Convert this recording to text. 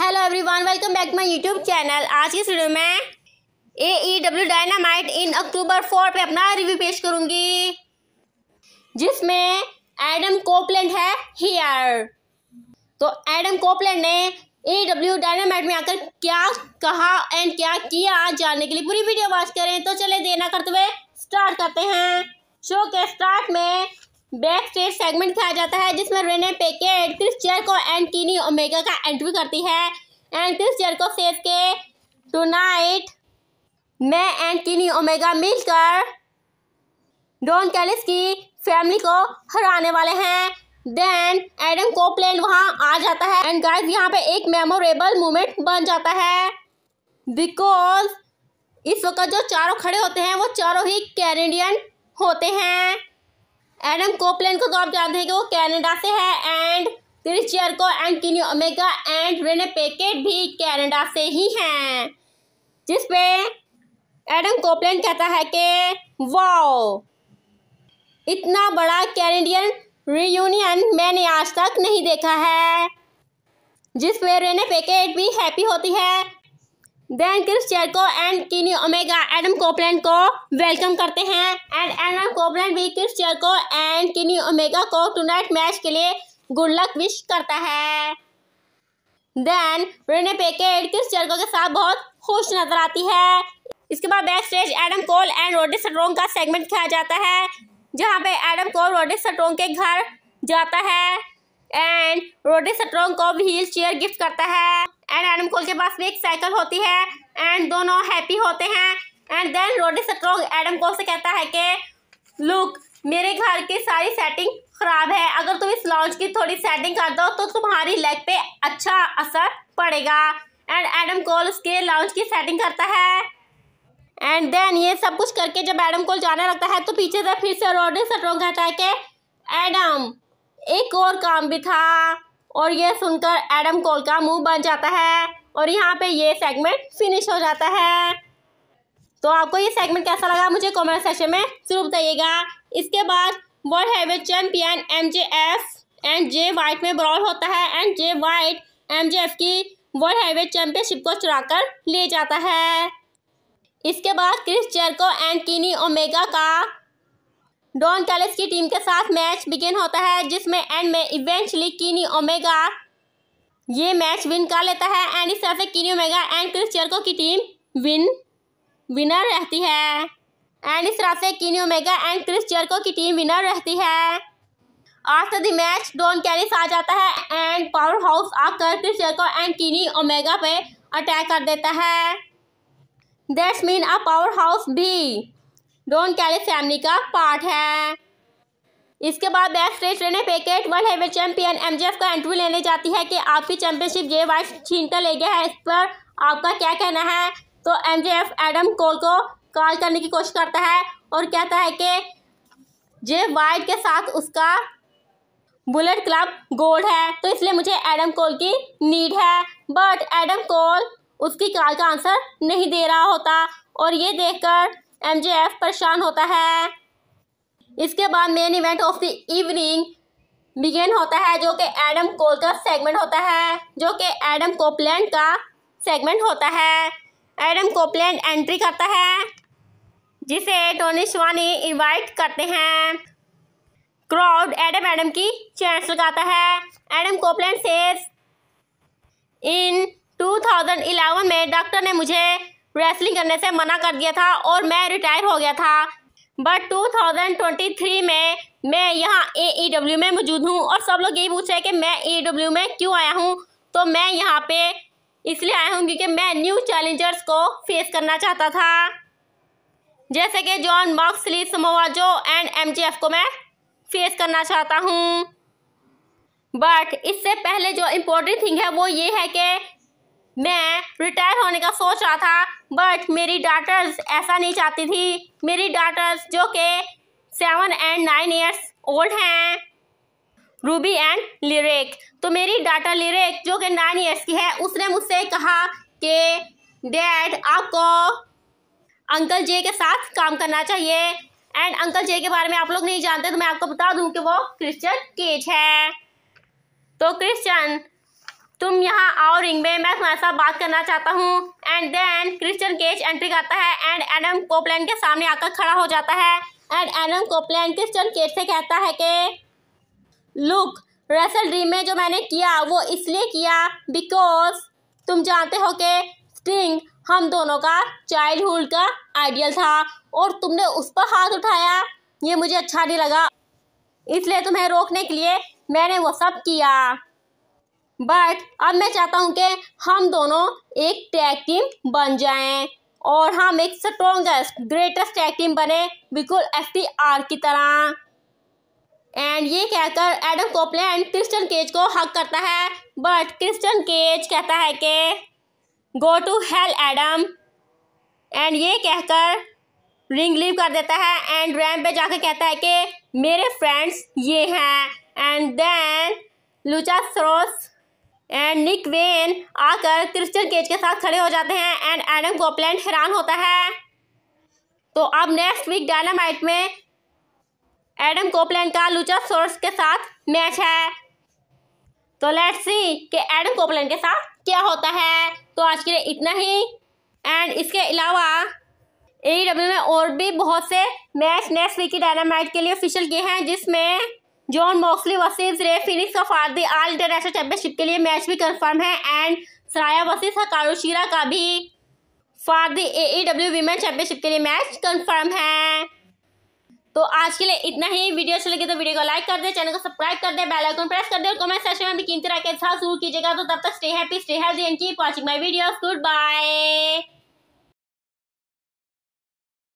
hello everyone welcome back my YouTube channel आज की video में A E W Dynamite in October four पे अपना रिव्यू पेश करूंगी जिसमें एडम कोपलैंड है हियर तो एडम कोपलैंड ने ए डब्ल्यू डायनामाइट में आकर क्या कहा एंड क्या किया जानने के लिए पूरी वीडियो वॉच करें तो चले देना करते हुए स्टार्ट करते हैं शो के स्टार्ट में बैक स्टेज सेगमेंट दिखाया जाता है जिसमें रेने पेकेट क्रिस को एंटीनी ओमेगा का एंट्री करती है एंड क्रिस को सेज के टुनाइट मैं एंटीनी ओमेगा मिलकर डॉन कैलिस की फैमिली को हराने वाले हैं देन एडम कोपलैंड वहाँ आ जाता है एंड गाइस यहाँ पे एक मेमोरेबल मोमेंट बन जाता है बिकॉज इस वक्त जो चारों खड़े होते हैं वो चारों ही कैनेडियन होते हैं एडम कोपलैन को तो आप जानते हैं कि वो कैनेडा से है एंड क्रिस को and Kenny Omega and Renee Paquette भी कैनेडा से ही हैं जिसपे एडम कोपलैंड कहता है कि वाओ इतना बड़ा कैनेडियन रियूनियन मैंने आज तक नहीं देखा है जिसपे रेने पेकेट भी हैप्पी होती है then Chris Jericho and Kenny Omega Adam Copeland को वेलकम करते हैं एंड एडम कोपलैंड भी Chris Jericho and Kenny Omega को टुनाइट मैच के लिए गुड लक विश करता है then Renee Paquette Chris Jericho के साथ बहुत खुश नजर आती है इसके बाद backstage Adam Cole and Roddy Strong का सेगमेंट खेला जाता है जहाँ पे एडम कोल रोडे स्ट्रोंग के घर जाता है एंड रोडे स्ट्रोंग को व्हील चेयर गिफ्ट करता है एंड एडम के पास भी एक साइकिल होती है एंड दोनों हैप्पी होते हैं and then Roddy Strong Adam Cole से कहता है कि लुक मेरे घर की सारी सेटिंग ख़राब है अगर तुम इस लॉन्च की थोड़ी सेटिंग कर दो तो तुम्हारी लेग पे अच्छा असर पड़ेगा एंड एडम कोल उसके लॉन्च की सेटिंग करता है एंड देन ये सब कुछ करके जब एडम कोल जाने लगता है तो पीछे से फिर से रोडी स्ट्रोक कहता है कि एडम एक और काम भी था और ये सुनकर एडम कोल का मुंह बन जाता है और यहाँ पे ये सेगमेंट फिनिश हो जाता है तो आपको ये सेगमेंट कैसा लगा मुझे कमेंट सेक्शन में जरूर बताइएगा इसके बाद world heavy champion M J F and Jay White में ब्रॉल होता है and Jay White M J F की वर्ल्ड हैवी चैंपियनशिप को चुराकर ले जाता है इसके बाद Chris Jericho and Kenny Omega का डॉन कैलिस की टीम के साथ मैच बिगिन होता है जिसमें एंड में इवेंचुअली कीनी ओमेगा ये मैच विन कर लेता है एंड इस तरह से कीनी ओमेगा एंड क्रिस चेरको की टीम विन विनर रहती है एंड इस तरह से कीनी ओमेगा एंड क्रिस चेरको की टीम विनर रहती है after the match Don Callis आ जाता है एंड पावर हाउस आकर Chris Jericho and Kenny Omega पे अटैक कर देता है that's mean a Powerhouse भी डोन कैले फैमिली का पार्ट है इसके बाद best race runner Paquette world heavy champion MJF का एंट्री लेने जाती है कि आपकी चैंपियनशिप ये वाइफ छीन कर ले गया है इस पर आपका क्या कहना है तो एमजीएफ एडम कोल को कॉल करने की कोशिश करता है और कहता है कि जे वाइट के साथ उसका बुलेट क्लब गोल्ड है तो इसलिए मुझे एडम कोल की नीड है बट एडम कोल उसकी कॉल का आंसर नहीं दे रहा होता और ये देखकर एफ परेशान होता है इसके बाद main event of the evening begin होता है जो कि एडम कोल का सेगमेंट होता है जो कि एडम कोपलैंड का सेगमेंट होता है एडम कोपलैंड एंट्री करता है जिसे टोनी शिवानी इनवाइट करते हैं क्राउड एडम एडम की चैंस लगाता है एडम कोपलैंड सेज इन 2011 में डॉक्टर ने मुझे रेसलिंग करने से मना कर दिया था और मैं रिटायर हो गया था बट 2023 में मैं यहाँ ए e में मौजूद हूँ और सब लोग यही पूछ रहे हैं कि मैं ए e में क्यों आया हूँ तो मैं यहाँ पे इसलिए आया हूँ क्योंकि मैं न्यू चैलेंजर्स को फेस करना चाहता था जैसे कि Jon Moxley Samoa Joe and F को मैं फेस करना चाहता हूँ बट इससे पहले जो इम्पोर्टेंट थिंग है वो ये है कि मैं रिटायर होने का सोच रहा था बट मेरी डाटर्स ऐसा नहीं चाहती थी मेरी डाटर्स जो कि seven and nine years old हैं रूबी एंड लिरिक तो मेरी डाटा लिरिक जो कि नाइन ईयर्स की है उसने मुझसे कहा कि डैड आपको अंकल जे के साथ काम करना चाहिए एंड अंकल जे के बारे में आप लोग नहीं जानते तो मैं आपको बता दूं कि वो क्रिश्चियन केज है तो क्रिश्चियन तुम यहाँ आओ रिंग में मैं तुम्हारे साथ बात करना चाहता हूँ and then Christian Cage entry करता है एंड एडम कोपलैन के सामने आकर खड़ा हो जाता है and Adam Copeland Christian Cage से कहता है कि लुक रेसल ड्रीम में जो मैंने किया वो इसलिए किया बिकॉज तुम जानते हो कि स्टिंग हम दोनों का चाइल्डहुड का आइडियल था और तुमने उस पर हाथ उठाया ये मुझे अच्छा नहीं लगा इसलिए तुम्हें रोकने के लिए मैंने वो सब किया बट अब मैं चाहता हूँ कि हम दोनों एक टैग टीम बन जाएं और हम एक स्ट्रॉन्गेस्ट ग्रेटेस्ट टैग टीम बने बिल्कुल एफ की तरह एंड ये कहकर एडम एंड क्रिस्टन केज को हक करता है बट क्रिस्टन केज कहता है कि go to hell Adam and ये कहकर रिंग लीव कर देता है एंड रैम पे जाकर कहता है कि मेरे फ्रेंड्स ये हैं and then Lucha Bros and Nick Wayne आकर क्रिस्टन केज के साथ खड़े हो जाते हैं एंड एडम गोपलैंड हैरान होता है तो अब नेक्स्ट वीक डायनामाइट में एडम कोपलैंड का लुचा सोर्स के साथ मैच है तो लेट्स सी कि एडम कोपलैंड के साथ क्या होता है तो आज के लिए इतना ही एंड इसके अलावा ए डब्ल्यू में और भी बहुत से मैच नेक्स्ट वीक की डायनामाइट के लिए ऑफिशियल किए हैं जिसमें जॉन मॉक्सली वसीम रे फिनिक्स का फारदी आल इंटरनेशनल चैंपियनशिप के लिए मैच भी कंफर्म है एंड सराया वसीस हकारुशीरा का भी for the A W women championship के लिए मैच कंफर्म है तो आज के लिए इतना ही वीडियो अच्छी लगी तो वीडियो को लाइक कर दे चैनल को सब्सक्राइब कर दे बेल आइकन प्रेस कर दे और कमेंट सेक्शन में भी कीमती राय के साथ जरूर कीजिएगा तो तब तक stay happy stay healthy and keep watching my videos good bye